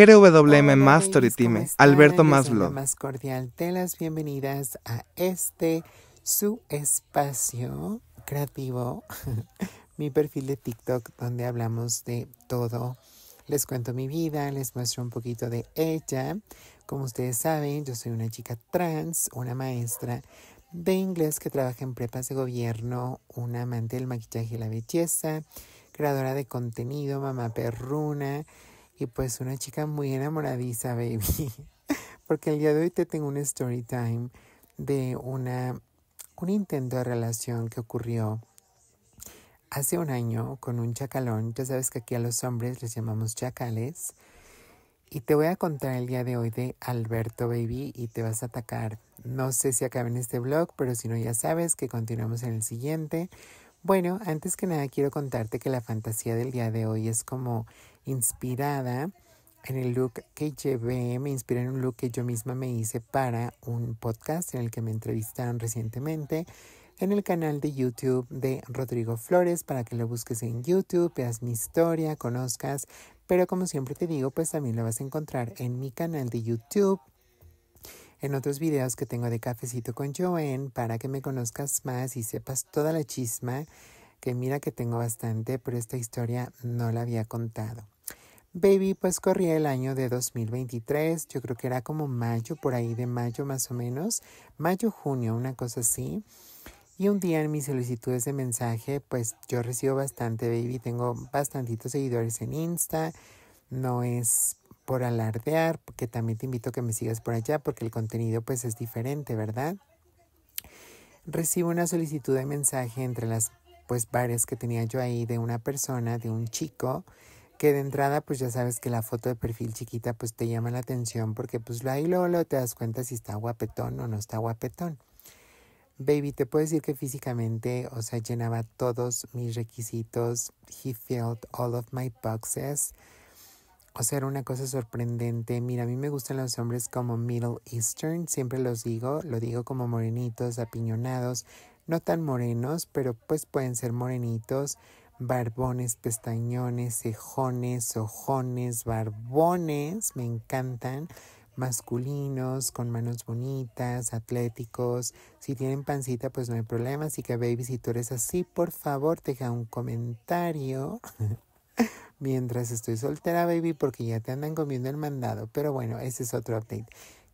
GRWM Mastery Time, Alberto Maslow. Más cordial de las bienvenidas a este su espacio creativo, mi perfil de TikTok donde hablamos de todo. Les cuento mi vida, les muestro un poquito de ella. Como ustedes saben, yo soy una chica trans, una maestra de inglés que trabaja en prepas de gobierno, una amante del maquillaje y la belleza, creadora de contenido, mamá perruna, y pues una chica muy enamoradiza, baby. Porque el día de hoy te tengo un story time de una, un intento de relación que ocurrió hace un año con un chacalón. Ya sabes que aquí a los hombres les llamamos chacales. Y te voy a contar el día de hoy de Alberto Baby y te vas a atacar. No sé si acaba en este blog, pero si no ya sabes que continuamos en el siguiente. Bueno, antes que nada quiero contarte que la fantasía del día de hoy es como inspirada en el look que llevé, me inspiré en un look que yo misma me hice para un podcast en el que me entrevistaron recientemente en el canal de YouTube de Rodrigo Flores para que lo busques en YouTube, veas mi historia, conozcas, pero como siempre te digo, pues también lo vas a encontrar en mi canal de YouTube en otros videos que tengo de cafecito con Joen para que me conozcas más y sepas toda la chisma que mira que tengo bastante, pero esta historia no la había contado. Baby, pues corría el año de 2023, yo creo que era como mayo, por ahí de mayo más o menos, mayo, junio, una cosa así. Y un día en mis solicitudes de mensaje, pues yo recibo bastante, baby, tengo bastantitos seguidores en Insta, no es por alardear, porque también te invito a que me sigas por allá, porque el contenido pues es diferente, ¿verdad? Recibo una solicitud de mensaje entre las pues varias que tenía yo ahí de una persona, de un chico, que de entrada pues ya sabes que la foto de perfil chiquita pues te llama la atención porque pues ahí luego, luego te das cuenta si está guapetón o no está guapetón. Baby, te puedo decir que físicamente, o sea, llenaba todos mis requisitos. He filled all of my boxes. O sea, era una cosa sorprendente. Mira, a mí me gustan los hombres como Middle Eastern, siempre los digo, lo digo como morenitos, apiñonados, no tan morenos, pero pues pueden ser morenitos, barbones, pestañones, cejones, ojones, barbones, me encantan, masculinos, con manos bonitas, atléticos, si tienen pancita pues no hay problema, así que baby, si tú eres así, por favor deja un comentario. Mientras estoy soltera, baby, porque ya te andan comiendo el mandado. Pero bueno, ese es otro update.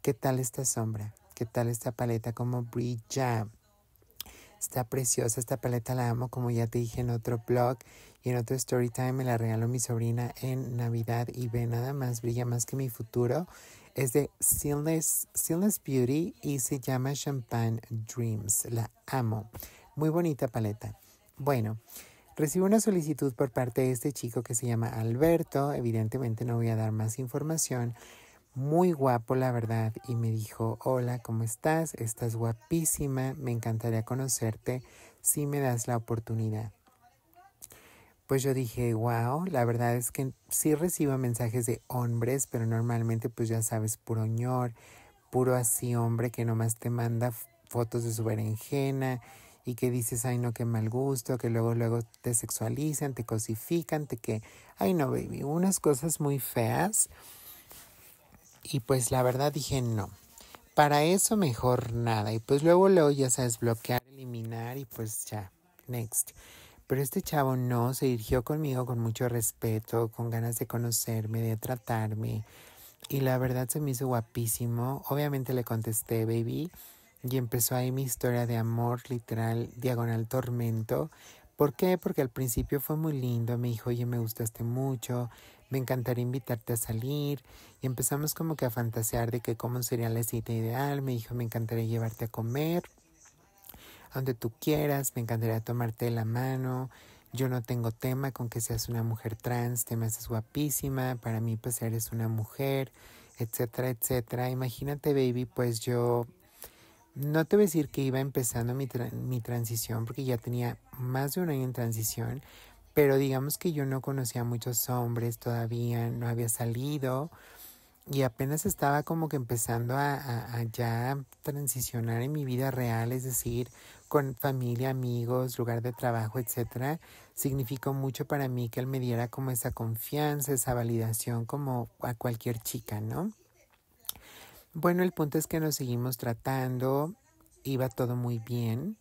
¿Qué tal esta sombra? ¿Qué tal esta paleta? como brilla? Está preciosa esta paleta, la amo como ya te dije en otro blog y en otro story time me la regaló mi sobrina en Navidad y ve nada más, brilla más que mi futuro. Es de Seamless, Seamless Beauty y se llama Champagne Dreams. La amo. Muy bonita paleta. Bueno, recibo una solicitud por parte de este chico que se llama Alberto. Evidentemente no voy a dar más información muy guapo, la verdad, y me dijo, hola, ¿cómo estás? Estás guapísima, me encantaría conocerte si me das la oportunidad. Pues yo dije, wow, la verdad es que sí recibo mensajes de hombres, pero normalmente pues ya sabes, puro ñor, puro así hombre que nomás te manda fotos de su berenjena y que dices, ay no, qué mal gusto, que luego, luego te sexualizan, te cosifican, te que, ay no, baby, unas cosas muy feas. Y pues la verdad dije no. Para eso mejor nada. Y pues luego, lo ya sabes, bloquear, eliminar y pues ya, next. Pero este chavo no, se dirigió conmigo con mucho respeto, con ganas de conocerme, de tratarme. Y la verdad se me hizo guapísimo. Obviamente le contesté, baby. Y empezó ahí mi historia de amor literal, diagonal tormento. ¿Por qué? Porque al principio fue muy lindo. Me dijo, oye, me gustaste mucho me encantaría invitarte a salir. Y empezamos como que a fantasear de que cómo sería la cita ideal. Me dijo, me encantaría llevarte a comer, a donde tú quieras, me encantaría tomarte la mano. Yo no tengo tema con que seas una mujer trans, te me haces guapísima, para mí pues eres una mujer, etcétera, etcétera. Imagínate, baby, pues yo no te voy a decir que iba empezando mi, mi transición, porque ya tenía más de un año en transición, pero digamos que yo no conocía a muchos hombres todavía, no había salido y apenas estaba como que empezando a, ya transicionar en mi vida real, es decir, con familia, amigos, lugar de trabajo, etcétera, significó mucho para mí que él me diera como esa confianza, esa validación como a cualquier chica, ¿no? Bueno, el punto es que nos seguimos tratando, iba todo muy bien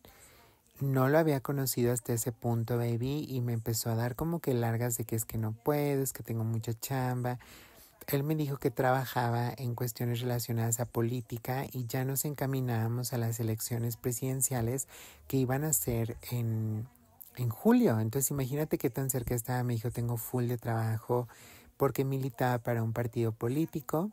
no lo había conocido hasta ese punto, baby, y me empezó a dar como que largas de que es que no puedo, es que tengo mucha chamba. Él me dijo que trabajaba en cuestiones relacionadas a política y ya nos encaminábamos a las elecciones presidenciales que iban a ser en, en julio. Entonces imagínate qué tan cerca estaba. Me dijo, tengo full de trabajo porque militaba para un partido político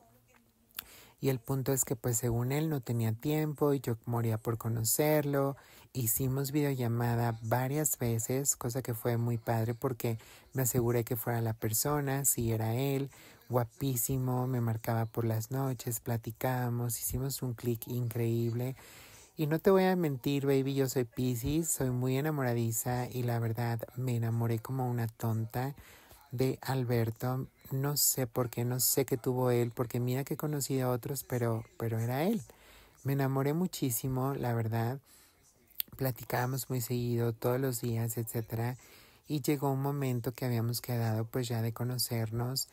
y el punto es que pues según él no tenía tiempo y yo moría por conocerlo. Hicimos videollamada varias veces, cosa que fue muy padre porque me aseguré que fuera la persona, si era él, guapísimo, me marcaba por las noches, platicábamos, hicimos un clic increíble. Y no te voy a mentir, baby, yo soy Pisces, soy muy enamoradiza y la verdad me enamoré como una tonta de Alberto, no sé por qué, no sé qué tuvo él, porque mira que conocí a otros, pero, pero era él. Me enamoré muchísimo, la verdad. Platicábamos muy seguido, todos los días, etcétera. Y llegó un momento que habíamos quedado pues ya de conocernos.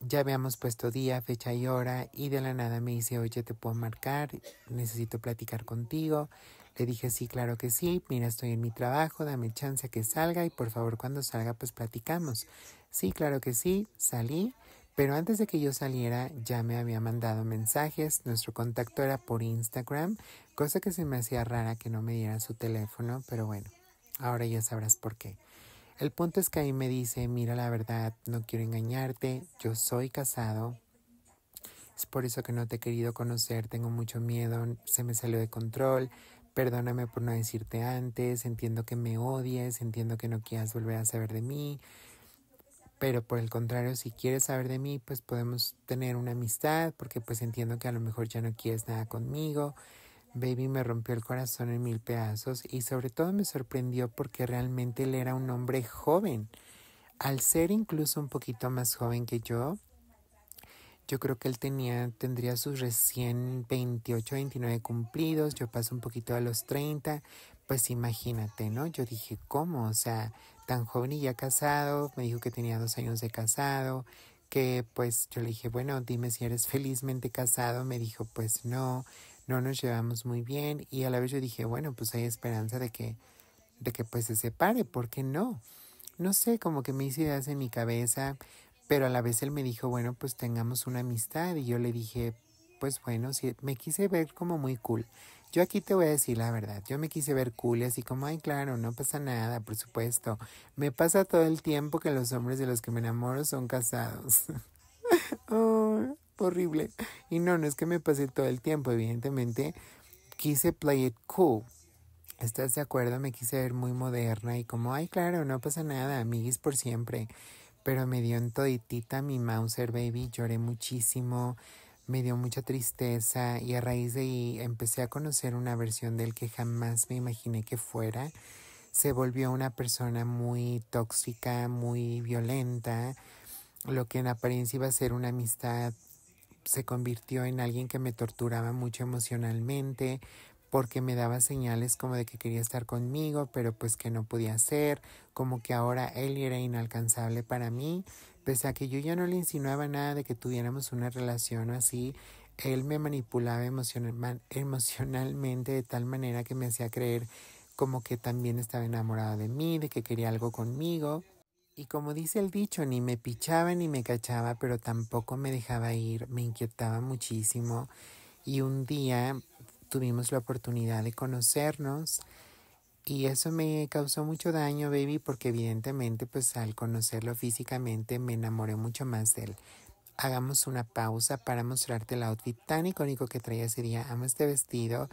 Ya habíamos puesto día, fecha y hora y de la nada me dice, oye, te puedo marcar, necesito platicar contigo. Le dije, sí, claro que sí, mira, estoy en mi trabajo, dame chance a que salga y por favor cuando salga pues platicamos. Sí, claro que sí, salí, pero antes de que yo saliera ya me había mandado mensajes, nuestro contacto era por Instagram, cosa que se me hacía rara que no me diera su teléfono, pero bueno, ahora ya sabrás por qué. El punto es que ahí me dice, mira la verdad, no quiero engañarte, yo soy casado, es por eso que no te he querido conocer, tengo mucho miedo, se me salió de control, Perdóname por no decirte antes, entiendo que me odies, entiendo que no quieras volver a saber de mí, pero por el contrario, si quieres saber de mí, pues podemos tener una amistad, porque pues entiendo que a lo mejor ya no quieres nada conmigo. Baby me rompió el corazón en mil pedazos y sobre todo me sorprendió porque realmente él era un hombre joven. Al ser incluso un poquito más joven que yo, yo creo que él tenía, tendría sus recién 28, 29 cumplidos, yo paso un poquito a los 30, pues imagínate, ¿no? Yo dije, ¿cómo? O sea, tan joven y ya casado, me dijo que tenía dos años de casado, que pues yo le dije, bueno, dime si eres felizmente casado, me dijo, pues no, no nos llevamos muy bien y a la vez yo dije, bueno, pues hay esperanza de que, de que pues se separe, ¿por qué no? No sé, como que me hice ideas en mi cabeza, pero a la vez él me dijo, bueno, pues tengamos una amistad. Y yo le dije, pues bueno, sí, me quise ver como muy cool. Yo aquí te voy a decir la verdad, yo me quise ver cool, así como, ay, claro, no pasa nada, por supuesto. Me pasa todo el tiempo que los hombres de los que me enamoro son casados. oh, horrible. Y no, no es que me pase todo el tiempo, evidentemente. Quise play it cool. ¿Estás de acuerdo? Me quise ver muy moderna y como, ay, claro, no pasa nada, amiguis por siempre pero me dio en toditita mi Mouser Baby, lloré muchísimo, me dio mucha tristeza y a raíz de ahí empecé a conocer una versión del que jamás me imaginé que fuera. Se volvió una persona muy tóxica, muy violenta, lo que en apariencia iba a ser una amistad se convirtió en alguien que me torturaba mucho emocionalmente, porque me daba señales como de que quería estar conmigo, pero pues que no podía ser, como que ahora él era inalcanzable para mí, pese a que yo ya no le insinuaba nada de que tuviéramos una relación así, él me manipulaba emocionalmente de tal manera que me hacía creer como que también estaba enamorado de mí, de que quería algo conmigo. Y como dice el dicho, ni me pichaba ni me cachaba, pero tampoco me dejaba ir, me inquietaba muchísimo. Y un día tuvimos la oportunidad de conocernos y eso me causó mucho daño, baby, porque evidentemente pues al conocerlo físicamente me enamoré mucho más de él. Hagamos una pausa para mostrarte el outfit tan icónico que traía sería Amo este vestido.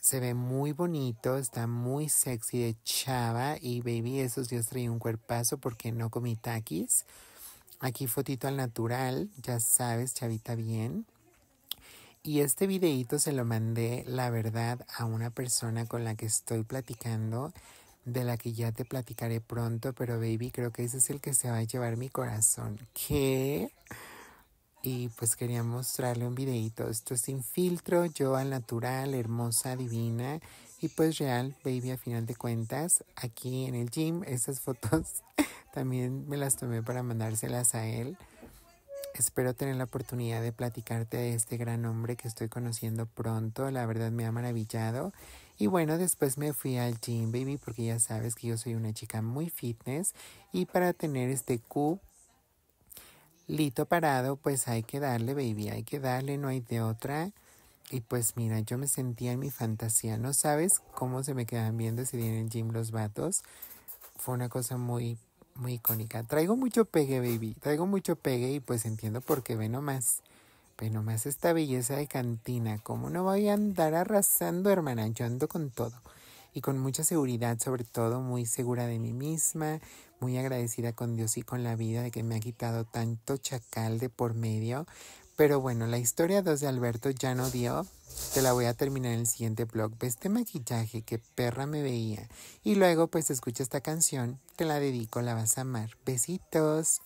Se ve muy bonito, está muy sexy de chava y baby, esos días traía un cuerpazo porque no comí taquis. Aquí fotito al natural, ya sabes, chavita bien. Y este videito se lo mandé, la verdad, a una persona con la que estoy platicando, de la que ya te platicaré pronto, pero baby, creo que ese es el que se va a llevar mi corazón. ¿Qué? Y pues quería mostrarle un videito. Esto es sin filtro, yo al natural, hermosa, divina y pues real, baby, a final de cuentas, aquí en el gym, esas fotos también me las tomé para mandárselas a él. Espero tener la oportunidad de platicarte de este gran hombre que estoy conociendo pronto. La verdad me ha maravillado. Y bueno, después me fui al gym, baby, porque ya sabes que yo soy una chica muy fitness. Y para tener este Q lito parado, pues hay que darle, baby, hay que darle, no hay de otra. Y pues mira, yo me sentía en mi fantasía. No sabes cómo se me quedan viendo si vienen al gym los vatos. Fue una cosa muy muy icónica. Traigo mucho pegue, baby. Traigo mucho pegue y pues entiendo por qué, ve nomás. Ve nomás esta belleza de cantina. ¿Cómo no voy a andar arrasando, hermana? Yo ando con todo. Y con mucha seguridad, sobre todo muy segura de mí misma, muy agradecida con Dios y con la vida de que me ha quitado tanto chacal de por medio, pero bueno, la historia 2 de Alberto ya no dio. Te la voy a terminar en el siguiente blog. Ve este maquillaje qué perra me veía. Y luego pues escucha esta canción. Te la dedico, la vas a amar. Besitos.